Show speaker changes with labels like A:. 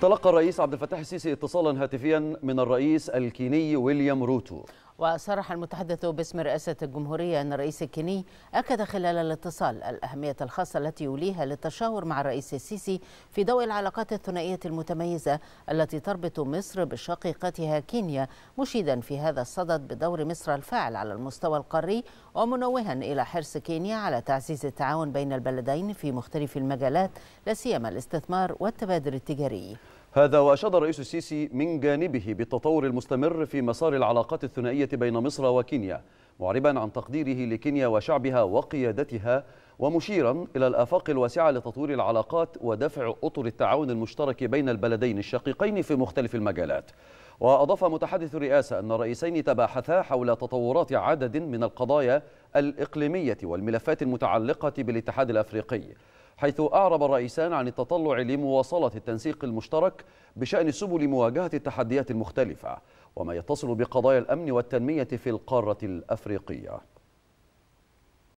A: تلقى الرئيس عبد الفتاح السيسي اتصالا هاتفيا من الرئيس الكيني ويليام روتو
B: وصرح المتحدث باسم رئاسة الجمهورية أن الرئيس الكيني أكد خلال الاتصال الأهمية الخاصة التي يوليها للتشاور مع الرئيس السيسي في ضوء العلاقات الثنائية المتميزة التي تربط مصر بشقيقتها كينيا مشيدا في هذا الصدد بدور مصر الفاعل على المستوى القاري ومنوها إلى حرص كينيا على تعزيز التعاون بين البلدين في مختلف المجالات لا سيما الاستثمار والتبادل التجاري
A: هذا وأشاد الرئيس السيسي من جانبه بالتطور المستمر في مسار العلاقات الثنائية بين مصر وكينيا معربا عن تقديره لكينيا وشعبها وقيادتها ومشيرا إلى الآفاق الواسعة لتطوير العلاقات ودفع أطر التعاون المشترك بين البلدين الشقيقين في مختلف المجالات وأضاف متحدث الرئاسة أن الرئيسين تباحثا حول تطورات عدد من القضايا الإقليمية والملفات المتعلقة بالاتحاد الأفريقي حيث أعرب الرئيسان عن التطلع لمواصلة التنسيق المشترك بشأن سبل مواجهة التحديات المختلفة وما يتصل بقضايا الأمن والتنمية في القارة الأفريقية